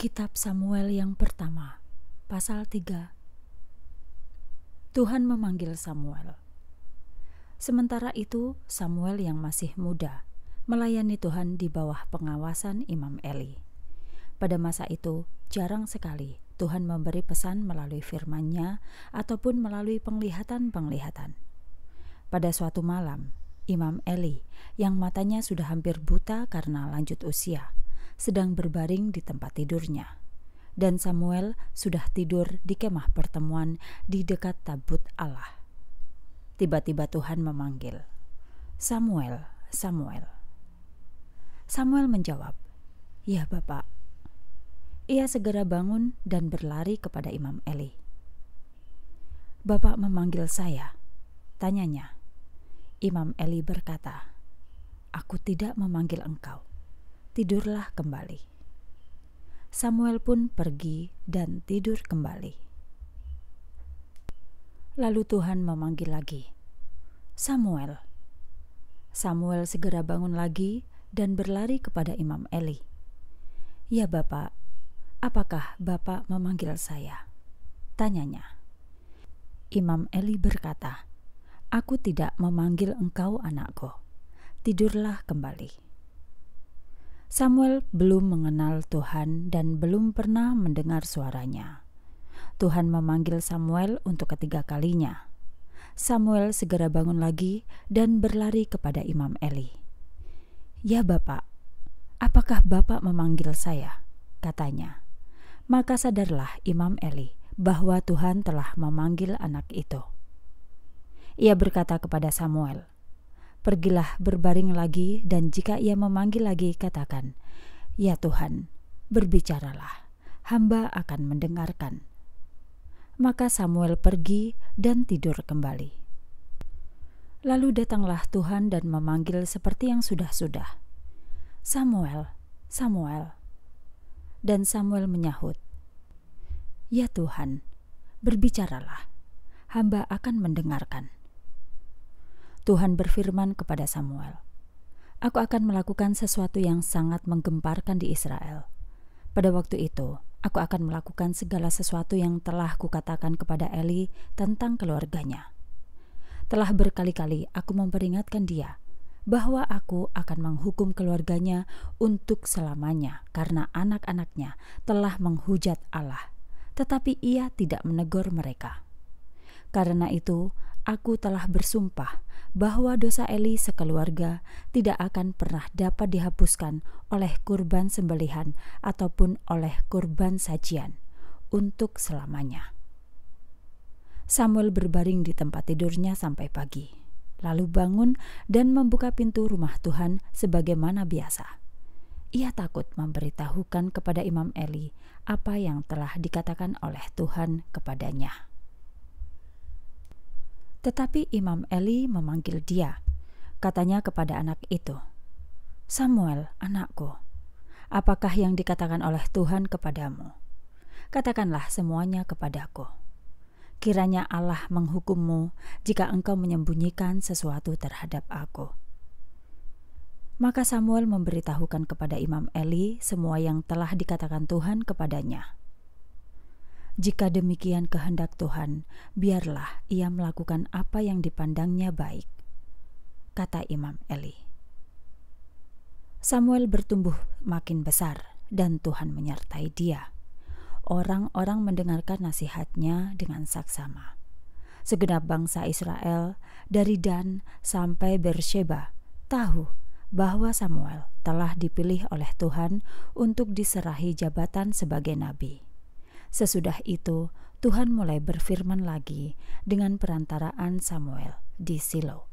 Kitab Samuel yang pertama, pasal 3. Tuhan memanggil Samuel. Sementara itu, Samuel yang masih muda melayani Tuhan di bawah pengawasan Imam Eli. Pada masa itu, jarang sekali Tuhan memberi pesan melalui firman-Nya ataupun melalui penglihatan-penglihatan. Pada suatu malam, Imam Eli yang matanya sudah hampir buta karena lanjut usia, sedang berbaring di tempat tidurnya. Dan Samuel sudah tidur di kemah pertemuan di dekat tabut Allah. Tiba-tiba Tuhan memanggil, "Samuel, Samuel." Samuel menjawab, "Ya, Bapak." Ia segera bangun dan berlari kepada Imam Eli. "Bapak memanggil saya," tanyanya. Imam Eli berkata, "Aku tidak memanggil engkau, tidurlah kembali. Samuel pun pergi dan tidur kembali. Lalu Tuhan memanggil lagi, "Samuel." Samuel segera bangun lagi dan berlari kepada Imam Eli. "Ya, Bapak, apakah Bapak memanggil saya?" tanyanya. Imam Eli berkata, "Aku tidak memanggil engkau, anakku. Tidurlah kembali." Samuel belum mengenal Tuhan dan belum pernah mendengar suaranya. Tuhan memanggil Samuel untuk ketiga kalinya. Samuel segera bangun lagi dan berlari kepada Imam Eli. "Ya, Bapak, apakah Bapak memanggil saya?" katanya. Maka sadarlah Imam Eli bahwa Tuhan telah memanggil anak itu. Ia berkata kepada Samuel, Pergilah berbaring lagi dan jika ia memanggil lagi katakan, Ya Tuhan, berbicaralah, hamba akan mendengarkan. Maka Samuel pergi dan tidur kembali. Lalu datanglah Tuhan dan memanggil seperti yang sudah-sudah. Samuel, Samuel. Dan Samuel menyahut, Ya Tuhan, berbicaralah, hamba akan mendengarkan. Tuhan berfirman kepada Samuel, "Aku akan melakukan sesuatu yang sangat menggemparkan di Israel. Pada waktu itu, aku akan melakukan segala sesuatu yang telah kukatakan kepada Eli tentang keluarganya. Telah berkali-kali aku memperingatkan dia bahwa aku akan menghukum keluarganya untuk selamanya karena anak-anaknya telah menghujat Allah, tetapi ia tidak menegur mereka. Karena itu, Aku telah bersumpah bahwa dosa Eli sekeluarga tidak akan pernah dapat dihapuskan oleh kurban sembelihan ataupun oleh kurban sajian untuk selamanya. Samuel berbaring di tempat tidurnya sampai pagi, lalu bangun dan membuka pintu rumah Tuhan sebagaimana biasa. Ia takut memberitahukan kepada Imam Eli apa yang telah dikatakan oleh Tuhan kepadanya. Tetapi Imam Eli memanggil dia. Katanya kepada anak itu, "Samuel, anakku, apakah yang dikatakan oleh Tuhan kepadamu? Katakanlah semuanya kepadaku. Kiranya Allah menghukummu jika engkau menyembunyikan sesuatu terhadap aku." Maka Samuel memberitahukan kepada Imam Eli semua yang telah dikatakan Tuhan kepadanya. Jika demikian kehendak Tuhan, biarlah ia melakukan apa yang dipandangnya baik, kata Imam Eli. Samuel bertumbuh makin besar, dan Tuhan menyertai dia. Orang-orang mendengarkan nasihatnya dengan saksama. Segenap bangsa Israel dari Dan sampai Bersheba tahu bahwa Samuel telah dipilih oleh Tuhan untuk diserahi jabatan sebagai nabi. Sesudah itu, Tuhan mulai berfirman lagi dengan perantaraan Samuel di Silo.